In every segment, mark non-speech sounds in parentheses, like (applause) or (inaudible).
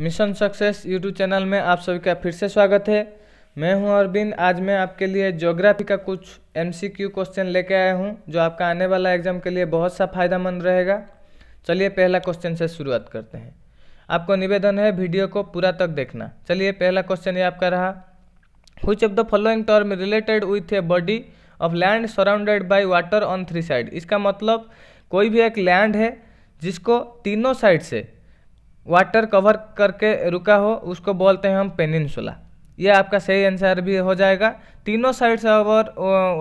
mission success YouTube channel में आप सभी का फिर से स्वागत है मैं हूं अरविंद आज मैं आपके लिए ज्योग्राफी का कुछ एमसीक्यू क्वेश्चन लेके आया हूं जो आपका आने वाला एग्जाम के लिए बहुत सा फायदेमंद रहेगा चलिए पहला क्वेश्चन से शुरुआत करते हैं आपको निवेदन है वीडियो को पूरा तक देखना चलिए पहला क्वेश्चन ये आपका रहा which of the following term related with a body of land surrounded by water on three side इसका मतलब कोई भी एक लैंड है जिसको तीनों साइड से वाटर कवर करके रुका हो उसको बोलते हैं हम पेनिनसुला ये आपका सही आंसर भी हो जाएगा तीनों साइड से अगर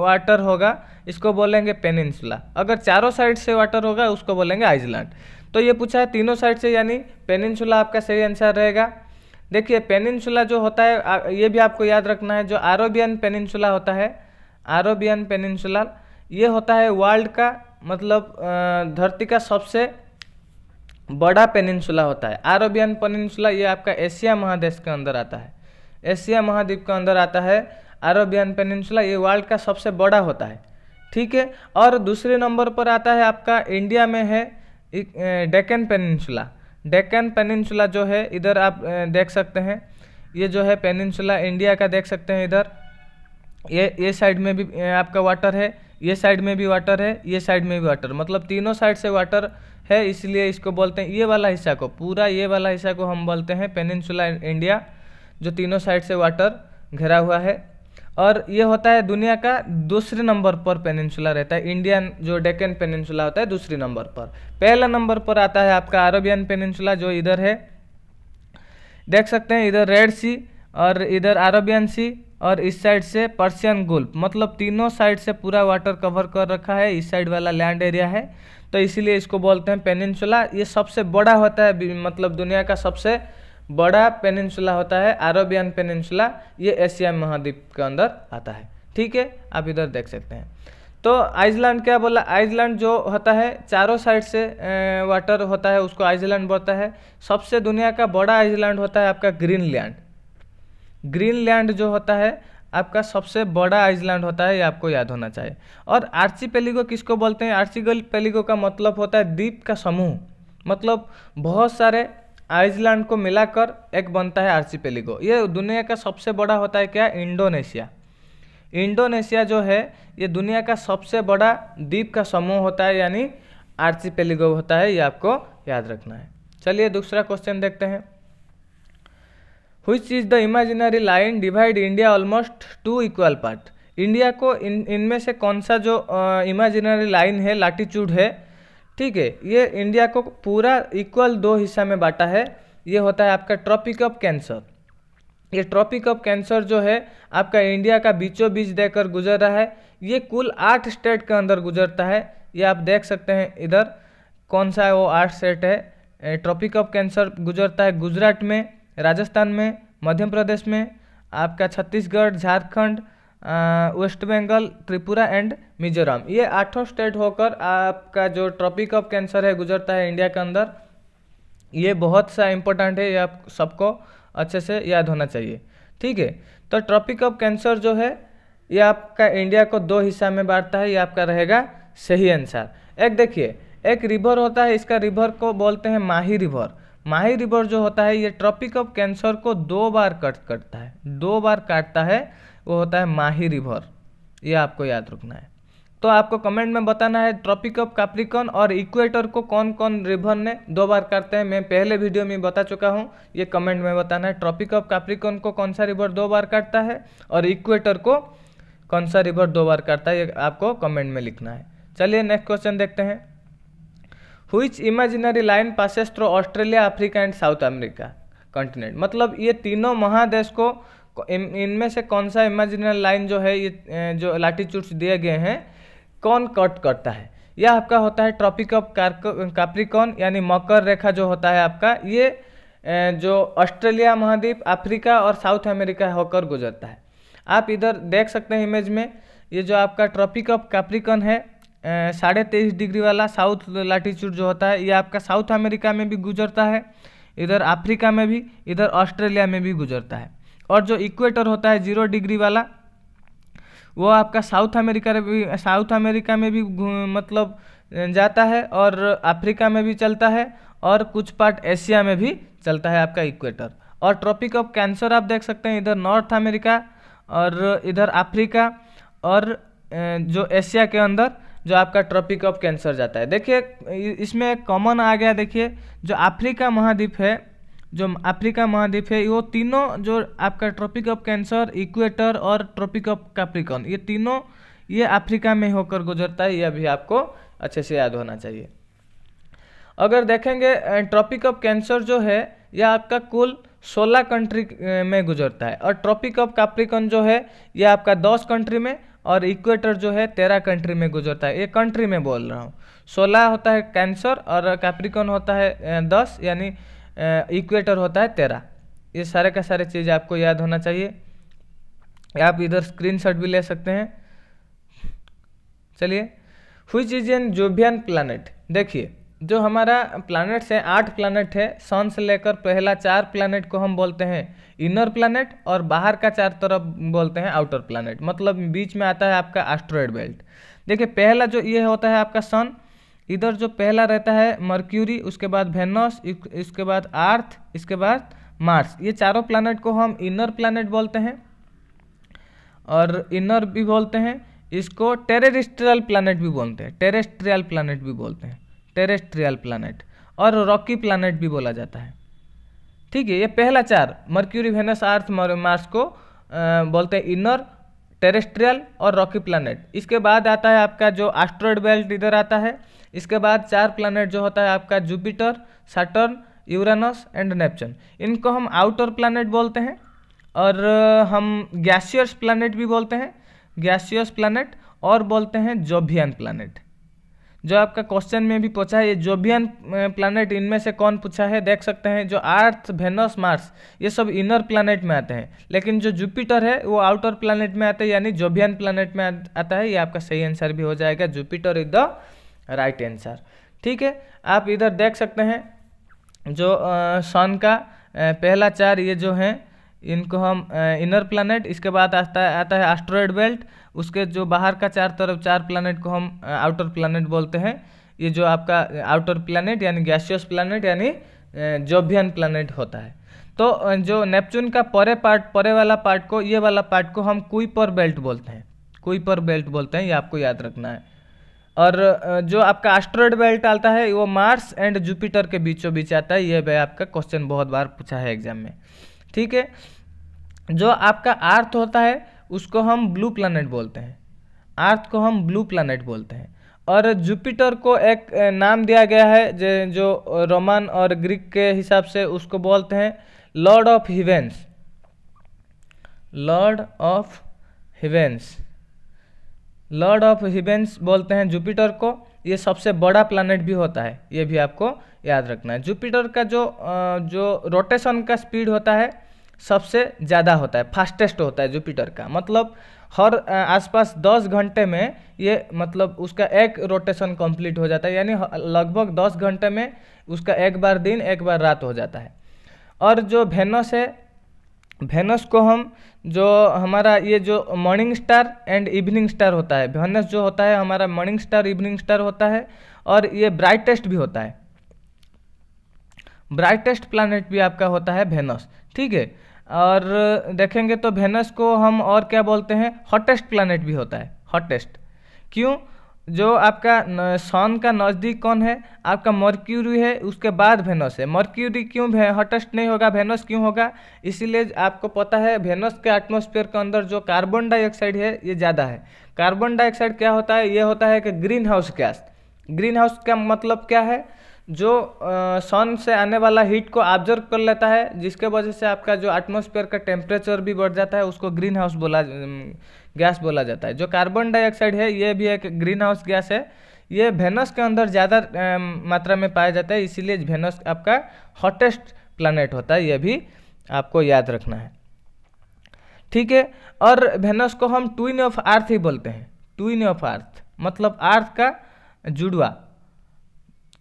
वाटर होगा इसको बोलेंगे पेनिनसुला अगर चारों साइड से वाटर होगा उसको बोलेंगे आइसलैंड तो ये पूछा है तीनों साइड से यानी पेनिनसुला आपका सही आंसर रहेगा देखिए पेनिनसुला जो होता है ये भी आपको याद रखना है जो आरोबियन पेनिनसुला होता है आरोबियन पेनिनसुला ये होता है वर्ल्ड का मतलब धरती का सबसे बड़ा पेनिनसुला होता है आरबियन पेनिनसुला ये आपका एशिया महादेश के अंदर आता है एशिया महाद्वीप के अंदर आता है अरबियन पेनिनसुला ये वर्ल्ड का सबसे बड़ा होता है ठीक है और दूसरे नंबर पर आता है आपका इंडिया में है डेकन पेनिनसुला डेकन पेनिनसुला जो है इधर आप देख सकते हैं ये जो है पेनिनसुला इंडिया का देख सकते हैं इधर ये ये साइड में भी आपका वाटर है ये साइड में भी वाटर है ये साइड में भी वाटर मतलब तीनों साइड से वाटर है इसलिए इसको बोलते हैं ये वाला हिस्सा को पूरा ये वाला हिस्सा को हम बोलते हैं पेनिनसुला इंडिया जो तीनों साइड से वाटर घिरा हुआ है और ये होता है दुनिया का दूसरे नंबर पर पेनिनसुला रहता है इंडियन जो डेकन पेनिनसुला होता है दूसरे नंबर पर पहला नंबर पर आता है आपका अरबियन पेनिनसुला जो इधर है देख सकते हैं इधर रेड सी और इधर अरबियन सी और इस साइड से पर्शियन गुल्फ मतलब तीनों साइड से पूरा वाटर कवर कर रखा है इस साइड वाला लैंड एरिया है तो इसीलिए इसको बोलते हैं पेनिनसुला ये सबसे बड़ा होता है मतलब दुनिया का सबसे बड़ा पेनिनसुला होता है अरबियन पेनिनसुला ये एशिया महाद्वीप के अंदर आता है ठीक है आप इधर देख सकते हैं तो आइसलैंड क्या बोला आइसलैंड जो होता है चारों साइड से वाटर होता है उसको आइसलैंड बोलता है सबसे दुनिया का बड़ा आइसलैंड होता है आपका ग्रीनलैंड ग्रीनलैंड जो होता है आपका सबसे बड़ा आइसलैंड होता है ये आपको याद होना चाहिए और आर्ची पेलिगो किसको बोलते हैं आर्ची पेलिगो का मतलब होता है द्वीप का समूह मतलब बहुत सारे आइसलैंड को मिलाकर एक बनता है आर्ची पेलिगो ये दुनिया का सबसे बड़ा होता है क्या इंडोनेशिया इंडोनेशिया जो है ये दुनिया का सबसे बड़ा द्वीप का समूह होता है यानी आर्ची पेलिगो होता है ये आपको याद रखना है चलिए दूसरा क्वेश्चन देखते हैं which is the imaginary line divide India almost two equal part India को इन इनमें से कौन सा जो इमेजिनरी लाइन है लाटीच्यूड है ठीक है ये इंडिया को पूरा इक्वल दो हिस्सा में बांटा है ये होता है आपका ट्रॉपिक ऑफ कैंसर ये ट्रॉपिक ऑफ कैंसर जो है आपका इंडिया का बीचों बीच देकर गुजर रहा है ये कुल आठ स्टेट के अंदर गुजरता है ये आप देख सकते हैं इधर कौन सा है वो आठ स्टेट है ट्रॉपिक ऑफ कैंसर गुजरता है गुजरात में राजस्थान में मध्य प्रदेश में आपका छत्तीसगढ़ झारखंड वेस्ट बंगाल त्रिपुरा एंड मिजोरम ये आठों स्टेट होकर आपका जो ट्रॉपिक ऑफ कैंसर है गुजरता है इंडिया के अंदर ये बहुत सा इम्पोर्टेंट है ये आप सबको अच्छे से याद होना चाहिए ठीक है तो ट्रॉपिक ऑफ कैंसर जो है ये आपका इंडिया को दो हिस्सा में बांटता है ये आपका रहेगा सही आंसर एक देखिए एक रिवर होता है इसका रिवर को बोलते हैं माही रिवर माही रिवर जो होता है ये ट्रॉपिक ऑफ कैंसर को दो बार कट करता है दो बार काटता है वो होता है माही रिवर ये आपको याद रखना है तो आपको कमेंट में बताना है ट्रॉपिक ऑफ कैप्रिकॉन और इक्वेटर को कौन कौन रिवर ने दो बार काटते हैं मैं पहले वीडियो में बता चुका हूँ ये कमेंट में बताना है ट्रॉपिक ऑफ कैप्रिकॉन को कौन सा रिवर दो बार काटता है और इक्वेटर को कौन सा रिवर दो बार काटता है ये आपको कमेंट में लिखना है चलिए नेक्स्ट क्वेश्चन देखते हैं which imaginary line passes through Australia Africa and South America continent मतलब ये तीनों महादेश को इनमें से कौन सा इमेजिनरी लाइन जो है ये जो लाटीच्यूड्स दिए गए हैं कौन कट करता है यह आपका होता है ट्रॉपिक ऑफ काप्रिकॉन यानी मकर रेखा जो होता है आपका ये जो ऑस्ट्रेलिया महाद्वीप अफ्रीका और साउथ अमेरिका होकर गुजरता है आप इधर देख सकते हैं इमेज में ये जो आपका ट्रॉपिक ऑफ कैप्रिकॉन है साढ़े तेईस डिग्री वाला साउथ लैटिट्यूड जो होता है ये आपका साउथ अमेरिका में भी गुजरता है इधर अफ्रीका में भी इधर ऑस्ट्रेलिया में भी गुजरता है और जो इक्वेटर होता है जीरो डिग्री वाला वो आपका साउथ अमेरिका में भी साउथ अमेरिका में भी मतलब जाता है और अफ्रीका में भी चलता है और कुछ पार्ट एशिया में भी चलता है आपका इक्वेटर और ट्रॉपिक ऑफ कैंसर आप देख सकते हैं इधर नॉर्थ अमेरिका और इधर अफ्रीका और जो एशिया के अंदर जो आपका ट्रॉपिक ऑफ कैंसर जाता है देखिए इसमें कॉमन आ गया देखिए जो अफ्रीका महाद्वीप है जो अफ्रीका महाद्वीप है वो तीनों जो आपका ट्रॉपिक ऑफ कैंसर इक्वेटर और ट्रॉपिक ऑफ कैप्रिकॉन ये तीनों ये अफ्रीका में होकर गुजरता है यह भी आपको अच्छे से याद होना चाहिए अगर देखेंगे ट्रॉपिक ऑफ कैंसर जो है यह आपका कुल 16 कंट्री में गुजरता है और ट्रॉपिक ऑफ कैप्रिकॉन जो है यह आपका 10 कंट्री में और इक्वेटर जो है तेरह कंट्री में गुजरता है ये कंट्री में बोल रहा हूँ सोलह होता है कैंसर और कैप्रिकॉन होता है दस यानी इक्वेटर होता है तेरह ये सारे का सारे चीज़ आपको याद होना चाहिए आप इधर स्क्रीनशॉट भी ले सकते हैं चलिए हुई इज एन जोभियन प्लानट देखिए जो हमारा प्लानट्स है आठ प्लानट है सन से लेकर पहला चार प्लानट को हम बोलते हैं इनर प्लानट और बाहर का चार तरफ बोलते हैं आउटर प्लानट मतलब बीच में आता है आपका एस्ट्रॉयड बेल्ट देखिए पहला जो ये होता है आपका सन इधर जो पहला रहता है मर्क्यूरी उसके बाद वेनस इसके बाद अर्थ इसके बाद मार्स ये चारों प्लानट को हम इनर प्लानट बोलते हैं और इनर भी बोलते हैं इसको टेरेस्ट्रियल प्लानट भी बोलते हैं टेरेस्ट्रियल प्लानट भी बोलते हैं टेरेस्ट्रियल प्लानट और रॉकी प्लानट भी बोला जाता है ठीक है ये पहला चार मर्क्यूरी वेनस अर्थ मार्स को आ, बोलते हैं इनर टेरेस्ट्रियल और रॉकी प्लानट इसके बाद आता है आपका जो एस्ट्रॉयड बेल्ट इधर आता है इसके बाद चार प्लानट जो होता है आपका Jupiter Saturn Uranus and Neptune इनको हम आउटर प्लानट बोलते हैं और हम गैसियस प्लानट भी बोलते हैं गैसियस प्लानट और बोलते हैं जोभियन प्लानट जो आपका क्वेश्चन में भी पूछा है ये जोबियन प्लानट इनमें से कौन पूछा है देख सकते हैं जो अर्थ वेनस मार्स ये सब इनर प्लानट में आते हैं लेकिन जो जुपिटर है वो आउटर प्लानट में आते हैं यानी जोबियन प्लानट में आता है ये आपका सही आंसर भी हो जाएगा Jupiter is the right answer ठीक है आप इधर देख सकते हैं जो सन का पहला चार ये जो हैं इनको हम इनर प्लानट इसके बाद आता है आता है एस्ट्रॉयड बेल्ट उसके जो बाहर का चार तरफ चार प्लानट को हम आउटर प्लानट बोलते हैं ये जो आपका आउटर प्लानट यानी गैशियस प्लानट यानी जोभियन प्लानट होता है तो जो नेपच्यून का परे पार्ट परे वाला पार्ट को ये वाला पार्ट को हम कुईपर बेल्ट बोलते हैं कुईपर बेल्ट बोलते हैं ये आपको याद रखना है और जो आपका एस्ट्रॉयड बेल्ट आता है वो मार्स एंड जुपिटर के बीचों बीच आता है ये भाई आपका क्वेश्चन बहुत बार पूछा है एग्जाम में ठीक है जो आपका आर्थ होता है उसको हम ब्लू प्लानट बोलते हैं आर्थ को हम ब्लू प्लानट बोलते हैं और जुपिटर को एक नाम दिया गया है जो रोमन और ग्रीक के हिसाब से उसको बोलते हैं lord of heavens lord of heavens lord of heavens बोलते हैं जुपिटर को ये सबसे बड़ा प्लानट भी होता है ये भी आपको याद रखना है जुपिटर का जो जो रोटेशन का स्पीड होता है सबसे ज़्यादा होता है फास्टेस्ट होता है जुपिटर का मतलब हर आसपास 10 घंटे में ये मतलब उसका एक रोटेशन कंप्लीट हो जाता है यानी लगभग 10 घंटे में उसका एक बार दिन एक बार रात हो जाता है और जो भेनस है भेनस को हम जो हमारा ये जो morning star and evening star होता है भेनस जो होता है हमारा मॉर्निंग स्टार इवनिंग स्टार होता है और ये ब्राइटेस्ट भी होता है ब्राइटेस्ट प्लानट भी आपका होता है भेनस ठीक है और देखेंगे तो वेनस को हम और क्या बोलते हैं हॉटेस्ट प्लानट भी होता है हॉटेस्ट क्यों जो आपका सन का नज़दीक कौन है आपका मर्क्यूरी है उसके बाद वेनस है मर्क्यूरी क्यों हॉटेस्ट नहीं होगा वेनस क्यों होगा इसीलिए आपको पता है वेनस के एटमॉस्फेयर के अंदर जो कार्बन डाइऑक्साइड है ये ज़्यादा है कार्बन डाइऑक्साइड क्या होता है ये होता है कि greenhouse gas greenhouse का मतलब क्या है जो सन से आने वाला हीट को ऑब्जर्व कर लेता है जिसके वजह से आपका जो एटमोसफेयर का टेम्परेचर भी बढ़ जाता है उसको ग्रीन हाउस बोला गैस बोला जाता है जो कार्बन डाइऑक्साइड है ये भी एक ग्रीन हाउस गैस है ये वेनस के अंदर ज़्यादा मात्रा में पाया जाता है इसीलिए वेनस आपका हॉटेस्ट प्लानट होता है ये भी आपको याद रखना है ठीक है और वेनस को हम ट्विन ऑफ अर्थ ही बोलते हैं ट्विन ऑफ अर्थ मतलब अर्थ का जुड़वा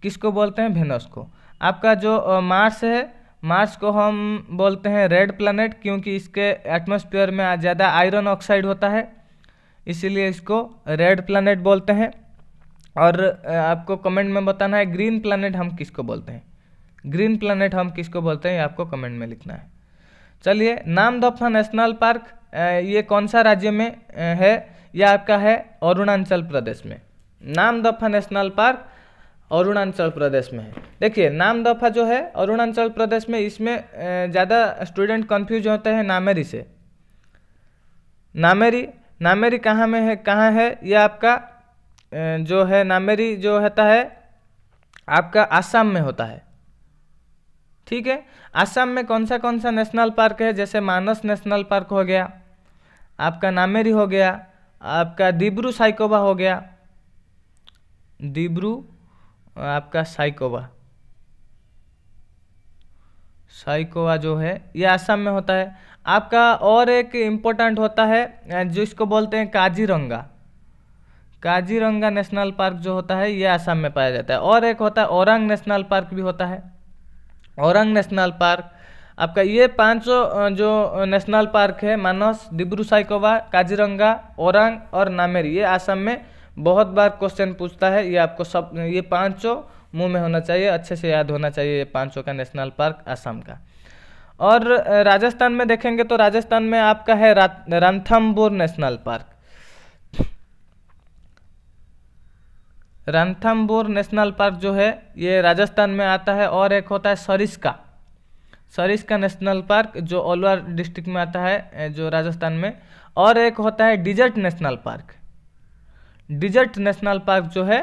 किसको बोलते हैं वेनस को आपका जो मार्स है मार्स को हम बोलते हैं रेड प्लानट क्योंकि इसके एटमॉस्फेयर में ज़्यादा आयरन ऑक्साइड होता है इसीलिए इसको रेड प्लानट बोलते हैं और आपको कमेंट में बताना है ग्रीन प्लानट हम किसको बोलते हैं ग्रीन प्लानट हम किसको बोलते हैं आपको कमेंट में लिखना है चलिए नाम दफा नेशनल पार्क ये कौन सा राज्य में है यह आपका है अरुणाचल प्रदेश में नाम दफा नेशनल पार्क अरुणाचल प्रदेश में है देखिए नाम दफ़ा जो है अरुणाचल प्रदेश में इसमें ज़्यादा स्टूडेंट कंफ्यूज होते हैं नामेरी से नामेरी नामेरी कहाँ में है कहाँ है यह आपका जो है नामेरी जो होता है आपका आसाम में होता है ठीक है आसाम में कौन सा कौन सा नेशनल पार्क है जैसे मानस नेशनल पार्क हो गया आपका नामेरी हो गया आपका डिब्रू साइकोबा हो गया डिब्रू आपका साइकोवा साइकोवा जो है ये आसाम में होता है आपका और एक इम्पोर्टेंट होता है जिसको बोलते हैं काजीरंगा काजीरंगा नेशनल पार्क जो होता है ये आसाम में पाया जाता है और एक होता है औरंग नेशनल पार्क भी होता है औरंग नेशनल पार्क आपका ये पांचों जो नेशनल पार्क है मानस डिब्रू साइकोवा काजीरंगा औरंग और नामेरी ये आसाम में बहुत बार क्वेश्चन पूछता है ये आपको सब ये पाँचों मुंह में होना चाहिए अच्छे से याद होना चाहिए ये पाँचों का नेशनल पार्क असम का और राजस्थान में देखेंगे तो राजस्थान में आपका है रा, national park Ranthambore national park जो है ये राजस्थान में आता है और एक होता है सरिस्का सरिस्का नेशनल पार्क जो अलवर डिस्ट्रिक्ट में आता है जो राजस्थान में और एक होता है desert national park desert national park जो है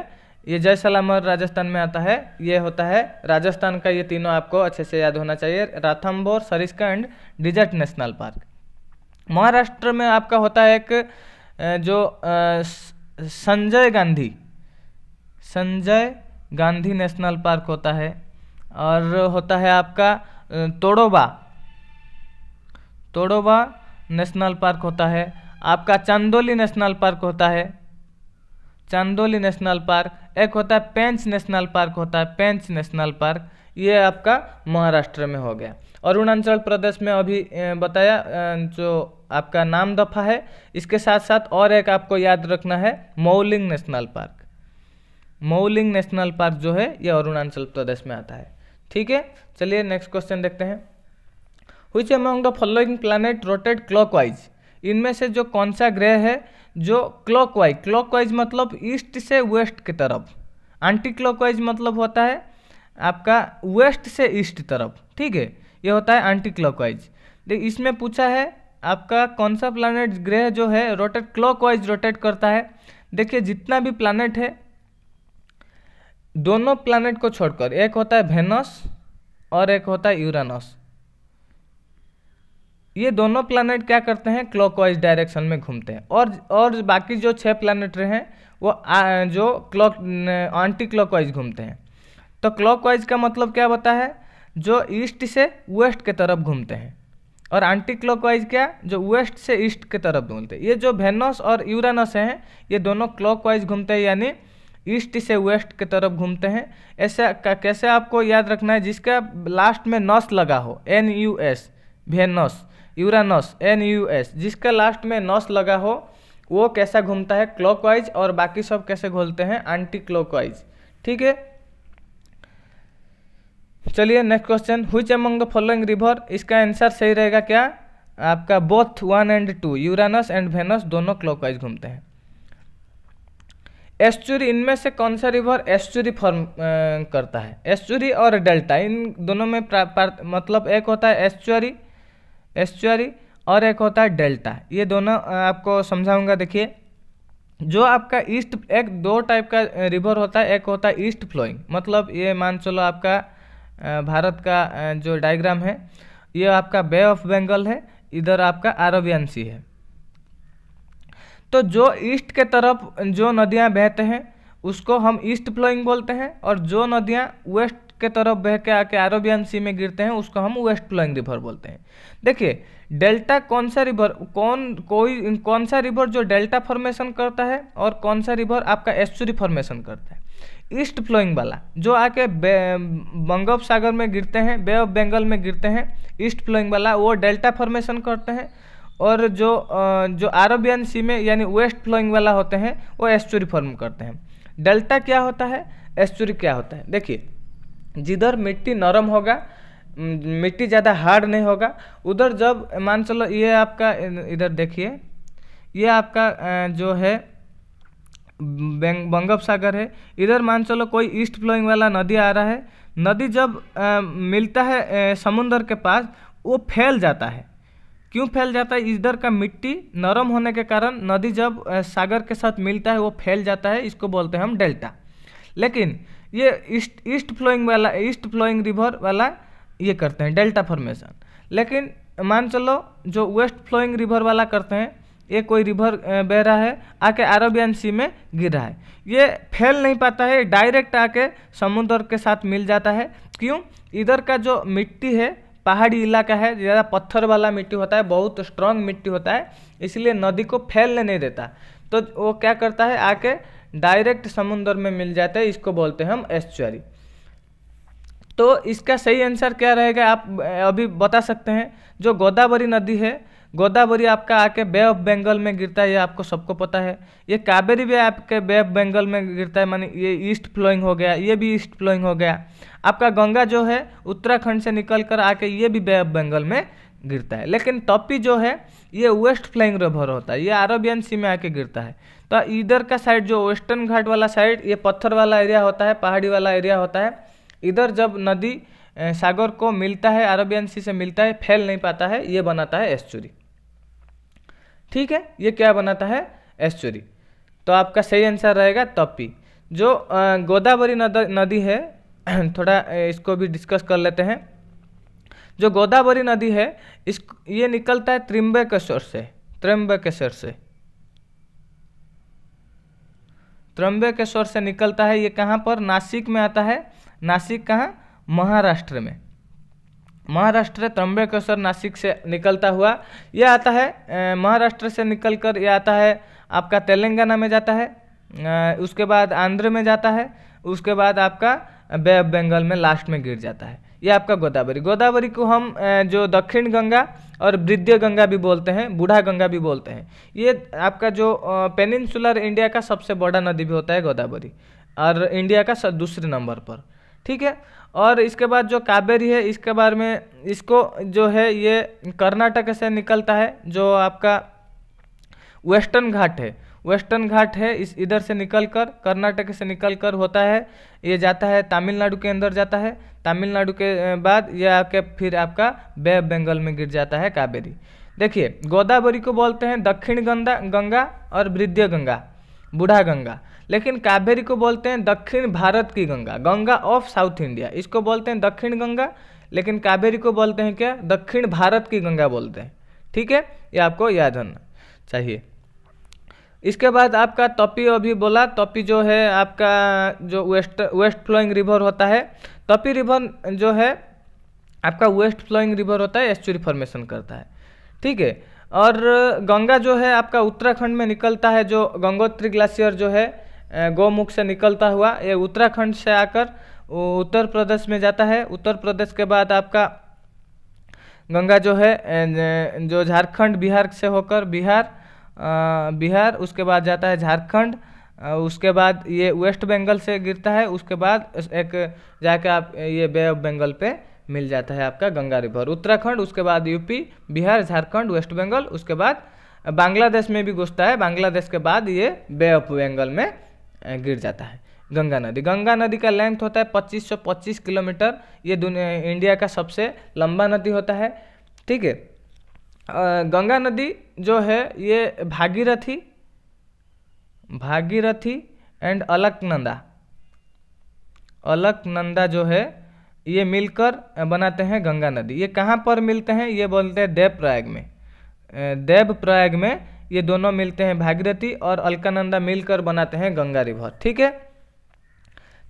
ये जयसलामर राजस्थान में आता है ये होता है राजस्थान का ये तीनों आपको अच्छे से याद होना चाहिए Ranthambore Sariska and desert national park Maharashtra में आपका होता है एक जो संजय गांधी संजय गांधी नेशनल पार्क होता है और होता है आपका तोड़ोबा तोड़ोबा नेशनल पार्क होता है आपका चांदोली नेशनल पार्क होता है चांदोली नेशनल पार्क एक होता है पेंच नेशनल पार्क होता है पेंच नेशनल पार्क ये आपका महाराष्ट्र में हो गया अरुणाचल प्रदेश में अभी बताया जो आपका नाम दफा है इसके साथ साथ और एक आपको याद रखना है Mouling national park Mouling national park जो है ये अरुणाचल प्रदेश में आता है ठीक है चलिए नेक्स्ट क्वेश्चन देखते हैं which among the following planet rotate clockwise इनमें से जो कौन सा ग्रह है जो क्लॉकवाइज क्लॉकवाइज मतलब ईस्ट से वेस्ट की तरफ एंटी क्लॉकवाइज मतलब होता है आपका वेस्ट से ईस्ट तरफ ठीक है ये होता है एंटी क्लॉकवाइज देख इसमें पूछा है आपका कौन सा प्लानट ग्रह जो है रोटेट क्लॉकवाइज रोटेट करता है देखिए जितना भी प्लानट है दोनों प्लानट को छोड़कर एक होता है भेनस और एक होता है यूरानस ये दोनों प्लानट क्या करते हैं क्लॉकवाइज डायरेक्शन में घूमते हैं और और बाकी जो छः प्लानट रहे हैं वो आ, जो क्लॉक एंटी क्लॉकवाइज घूमते हैं तो क्लॉकवाइज का मतलब क्या होता है जो ईस्ट से वेस्ट के तरफ घूमते हैं और एंटी क्लॉकवाइज क्या जो वेस्ट से ईस्ट के तरफ घूमते हैं ये जो वेनस और यूरानस हैं ये दोनों क्लॉकवाइज घूमते हैं यानी ईस्ट से वेस्ट के तरफ घूमते हैं ऐसे कैसे आपको याद रखना है जिसका लास्ट में नस लगा हो N U S Venus Uranus N U S जिसका लास्ट में नस लगा हो वो कैसा घूमता है क्लॉकवाइज और बाकी सब कैसे घोलते हैं एंटी क्लॉकवाइज ठीक है चलिए next question which among the following river इसका आंसर सही रहेगा क्या आपका both one and two Uranus and Venus दोनों क्लॉकवाइज घूमते हैं एस्चुरी इनमें से कौन सा रिवर एस्चुरी फॉर्म करता है एस्चुरी और डेल्टा इन दोनों में प्रा, प्रा, मतलब एक होता है एस्चुरी एस्चुअरी और एक होता है डेल्टा ये दोनों आपको समझाऊंगा देखिए जो आपका ईस्ट एक दो टाइप का रिवर होता है एक होता है ईस्ट फ्लोइंग मतलब ये मान चलो आपका भारत का जो डायग्राम है ये आपका बे ऑफ बंगाल है इधर आपका अरबियन सी है तो जो ईस्ट के तरफ जो नदियाँ बहते हैं उसको हम ईस्ट फ्लोइंग बोलते हैं और जो नदियाँ वेस्ट के तरफ बह के आके अरबियन सी में गिरते हैं उसको हम वेस्ट फ्लोइंग रिवर बोलते हैं देखिए डेल्टा कौन सा रिवर कौन कोई कौन सा रिवर जो डेल्टा फॉर्मेशन करता है और कौन सा रिवर आपका एस्चुरी फॉर्मेशन करता है ईस्ट फ्लोइंग वाला जो आके बंगोप सागर में गिरते हैं बे ऑफ बंगाल में गिरते हैं ईस्ट फ्लोइंग वाला वो डेल्टा फॉर्मेशन करते हैं और जो जो अरबियन सी में यानी वेस्ट फ्लोइंग वाला होते हैं वो एस्चुरी फॉर्म करते हैं डेल्टा क्या होता है एस्चुरी क्या होता है देखिए जिधर मिट्टी नरम होगा मिट्टी ज़्यादा हार्ड नहीं होगा उधर जब मान चलो ये आपका इधर देखिए ये आपका जो है बंगप सागर है इधर मान चलो कोई ईस्ट फ्लोइंग वाला नदी आ रहा है नदी जब आ, मिलता है समुंदर के पास वो फैल जाता है क्यों फैल जाता है इधर का मिट्टी नरम होने के कारण नदी जब सागर के साथ मिलता है वो फैल जाता है इसको बोलते हैं हम डेल्टा लेकिन ये ईस्ट ईस्ट फ्लोइंग वाला ईस्ट फ्लोइंग रिवर वाला ये करते हैं डेल्टा फॉर्मेशन लेकिन मान चलो जो वेस्ट फ्लोइंग रिवर वाला करते हैं ये कोई रिवर बह रहा है आके अरबियन सी में गिर रहा है ये फैल नहीं पाता है डायरेक्ट आके समुद्र के साथ मिल जाता है क्यों इधर का जो मिट्टी है पहाड़ी इलाका है ज़्यादा पत्थर वाला मिट्टी होता है बहुत स्ट्रांग मिट्टी होता है इसलिए नदी को फैलने नहीं देता तो वो क्या करता है आके डायरेक्ट समुद्र में मिल जाता है इसको बोलते हैं हम एस्चुअरी तो इसका सही आंसर क्या रहेगा आप अभी बता सकते हैं जो गोदावरी नदी है गोदावरी आपका आके बे ऑफ बंगाल में गिरता है ये आपको सबको पता है ये कावेरी भी आपके बे ऑफ बंगाल में गिरता है मानी ये ईस्ट फ्लोइंग हो गया ये भी ईस्ट फ्लोइंग हो गया आपका गंगा जो है उत्तराखंड से निकल कर आके ये भी बे ऑफ बंगाल में गिरता है लेकिन टॉपी जो है ये वेस्ट फ्लाइंग रिवर होता है ये अरबियन सी में आके गिरता है तो इधर का साइड जो वेस्टर्न घाट वाला साइड ये पत्थर वाला एरिया होता है पहाड़ी वाला एरिया होता है इधर जब नदी सागर को मिलता है अरबियन सी से मिलता है फैल नहीं पाता है ये बनाता है एश्चुरी ठीक है ये क्या बनाता है एश्चुरी तो आपका सही आंसर रहेगा टॉपी जो गोदावरी नदी है (clears throat) थोड़ा इसको भी डिस्कस कर लेते हैं जो गोदावरी नदी है इस ये निकलता है त्रिम्बकेश्वर से त्रिम्बकेश्वर से त्रिम्बकेश्वर से निकलता है ये कहाँ पर नासिक में आता है नासिक कहाँ महाराष्ट्र में महाराष्ट्र त्रिम्बकेश्वर नासिक से निकलता हुआ यह आता है महाराष्ट्र से निकल कर यह आता है आपका तेलंगाना में जाता है उसके बाद आंध्र में जाता है उसके बाद आपका बे बंगाल में लास्ट में गिर जाता है ये आपका गोदावरी गोदावरी को हम जो दक्षिण गंगा और वृद्ध गंगा भी बोलते हैं बूढ़ा गंगा भी बोलते हैं ये आपका जो पेनिनसुलर इंडिया का सबसे बड़ा नदी भी होता है गोदावरी और इंडिया का दूसरे नंबर पर ठीक है और इसके बाद जो कावेरी है इसके बारे में इसको जो है ये कर्नाटक से निकलता है जो आपका वेस्टर्न घाट है वेस्टर्न घाट है इस इधर से निकल कर कर्नाटक से निकल कर होता है ये जाता है तमिलनाडु के अंदर जाता है तमिलनाडु के बाद ये आपके फिर आपका बे बंगाल में गिर जाता है कावेरी देखिए गोदावरी को बोलते हैं दक्षिण गंगा गंगा और वृद्ध गंगा बूढ़ा गंगा लेकिन कावेरी को बोलते हैं दक्षिण भारत की Ganga Ganga of South India इसको बोलते हैं दक्षिण गंगा लेकिन कावेरी को बोलते हैं क्या दक्षिण भारत की गंगा बोलते हैं ठीक है ये आपको याद होना चाहिए इसके बाद आपका तपी अभी बोला तपी जो है आपका जो वेस्ट वेस्ट फ्लोइंग रिवर होता है तपी रिवर जो है आपका वेस्ट फ्लोइंग रिवर होता है एस्चुरी फॉर्मेशन करता है ठीक है और गंगा जो है आपका उत्तराखंड में निकलता है जो गंगोत्री ग्लासियर जो है गौमुख से निकलता हुआ ये उत्तराखंड से आकर उत्तर प्रदेश में जाता है उत्तर प्रदेश के बाद आपका गंगा जो है जो झारखंड बिहार से होकर बिहार बिहार उसके बाद जाता है झारखंड उसके बाद ये वेस्ट बंगाल से गिरता है उसके बाद एक जाके आप ये बे ऑफ बंगाल पे मिल जाता है आपका गंगा रिवर उत्तराखंड उसके बाद यूपी बिहार झारखंड वेस्ट बंगाल उसके बाद बांग्लादेश में भी घुसता है बांग्लादेश के बाद ये बे ऑफ बंगाल में गिर जाता है गंगा नदी गंगा नदी का लेंथ होता है 2525 किलोमीटर ये दुनिया इंडिया का सबसे लंबा नदी होता है ठीक है गंगा नदी जो है ये भागीरथी भागीरथी एंड अलकनंदा अलकनंदा जो है ये मिलकर बनाते हैं गंगा नदी ये कहाँ पर मिलते हैं ये बोलते हैं देव प्रयाग में देव प्रयाग में ये दोनों मिलते हैं भागीरथी और अलकानंदा मिलकर बनाते हैं गंगा रिवर ठीक है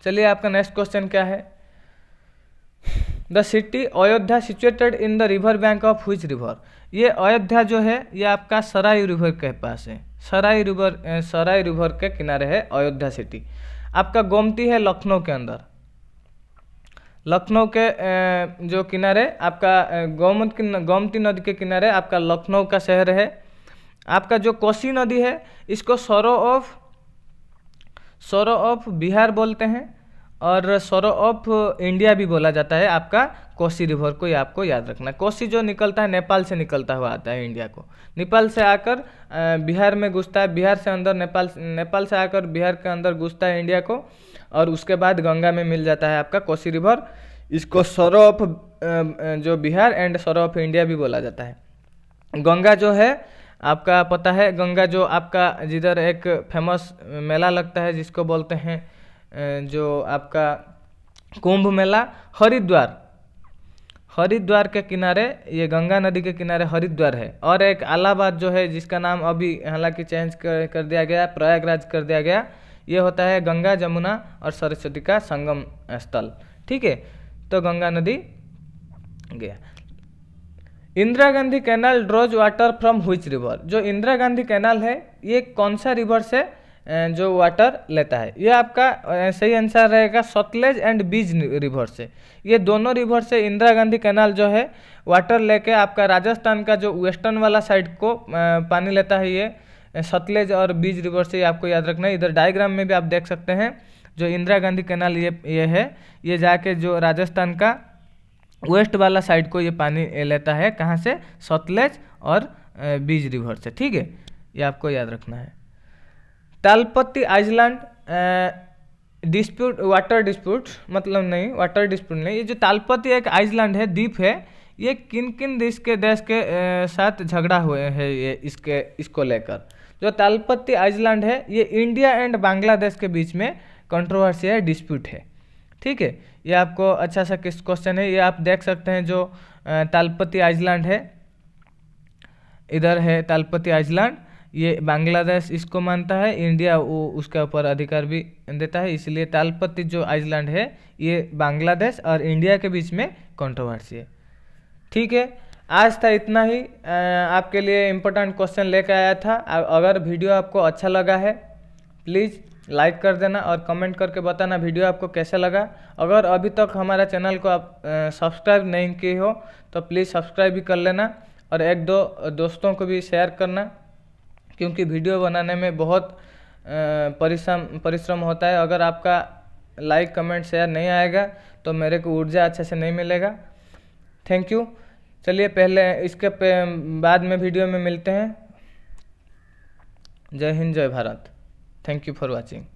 चलिए आपका नेक्स्ट क्वेश्चन क्या है the city Ayodhya situated in the river bank of which river ये अयोध्या जो है ये आपका सराई रिवर के पास है सराई रिवर सराई रिवर के किनारे है अयोध्या सिटी आपका गोमती है लखनऊ के अंदर लखनऊ के जो किनारे आपका गोमत गोमती नदी के किनारे आपका लखनऊ का शहर है आपका जो कोसी नदी है इसको सरो ऑफ सरो ऑफ बिहार बोलते हैं और सौरो ऑफ इंडिया भी बोला जाता है आपका कोसी रिवर को ये आपको याद रखना कोसी जो निकलता है नेपाल से निकलता हुआ आता है इंडिया को नेपाल से आकर बिहार में घुसता है बिहार से अंदर नेपाल नेपाल से आकर बिहार के अंदर घुसता है इंडिया को और उसके बाद गंगा में मिल जाता है आपका कोसी रिवर इसको सौरो ऑफ जो Bihar and sorrow of India भी बोला जाता है गंगा जो है आपका पता है गंगा जो आपका जिधर एक फेमस मेला लगता है जिसको बोलते हैं जो आपका कुंभ मेला हरिद्वार हरिद्वार के किनारे ये गंगा नदी के किनारे हरिद्वार है और एक अलाहाबाद जो है जिसका नाम अभी हालांकि चेंज कर, कर दिया गया प्रयागराज कर दिया गया ये होता है गंगा जमुना और सरस्वती का संगम स्थल ठीक है तो गंगा नदी गया Indira Gandhi canal draws water from which river जो इंदिरा गांधी कैनाल है ये कौन सा रिवर से जो वाटर लेता है ये आपका सही आंसर रहेगा सतलेज एंड बीज रिवर से ये दोनों रिवर से इंदिरा गांधी कैनाल जो है वाटर लेके आपका राजस्थान का जो वेस्टर्न वाला साइड को पानी लेता है ये सतलेज और बीज रिवर से आपको याद रखना है इधर डायग्राम में भी आप देख सकते हैं जो इंदिरा गांधी कैनाल ये ये है ये जाके जो राजस्थान का वेस्ट वाला साइड को ये पानी लेता है कहाँ से सतलेज और बीज रिवर से ठीक है ये आपको याद रखना है Talpatti island dispute water dispute मतलब नहीं वाटर डिस्प्यूट नहीं ये जो तालपति एक आइसलैंड है द्वीप है ये किन किन देश के देश के साथ झगड़ा हुए है ये इसके इसको लेकर जो तालपति आइसलैंड है ये इंडिया एंड बांग्लादेश के बीच में कंट्रोवर्सी है डिस्प्यूट है ठीक है ये आपको अच्छा सा किस क्वेश्चन है ये आप देख सकते हैं जो तालपति आइसलैंड है इधर है तालपति आइसलैंड ये बांग्लादेश इसको मानता है इंडिया वो उसके ऊपर अधिकार भी देता है इसलिए तालपति जो आइसलैंड है ये बांग्लादेश और इंडिया के बीच में कंट्रोवर्सी है ठीक है आज था इतना ही आपके लिए इम्पोर्टेंट क्वेश्चन लेकर आया था अगर वीडियो आपको अच्छा लगा है प्लीज़ लाइक कर देना और कमेंट करके बताना वीडियो आपको कैसा लगा अगर अभी तक हमारा चैनल को आप सब्सक्राइब नहीं किए हो तो प्लीज़ सब्सक्राइब भी कर लेना और एक दो दोस्तों को भी शेयर करना क्योंकि वीडियो बनाने में बहुत परिश्रम परिश्रम होता है अगर आपका लाइक कमेंट शेयर नहीं आएगा तो मेरे को ऊर्जा अच्छे से नहीं मिलेगा थैंक यू चलिए पहले इसके बाद में वीडियो में मिलते हैं जय हिंद जय Bharat thank you for watching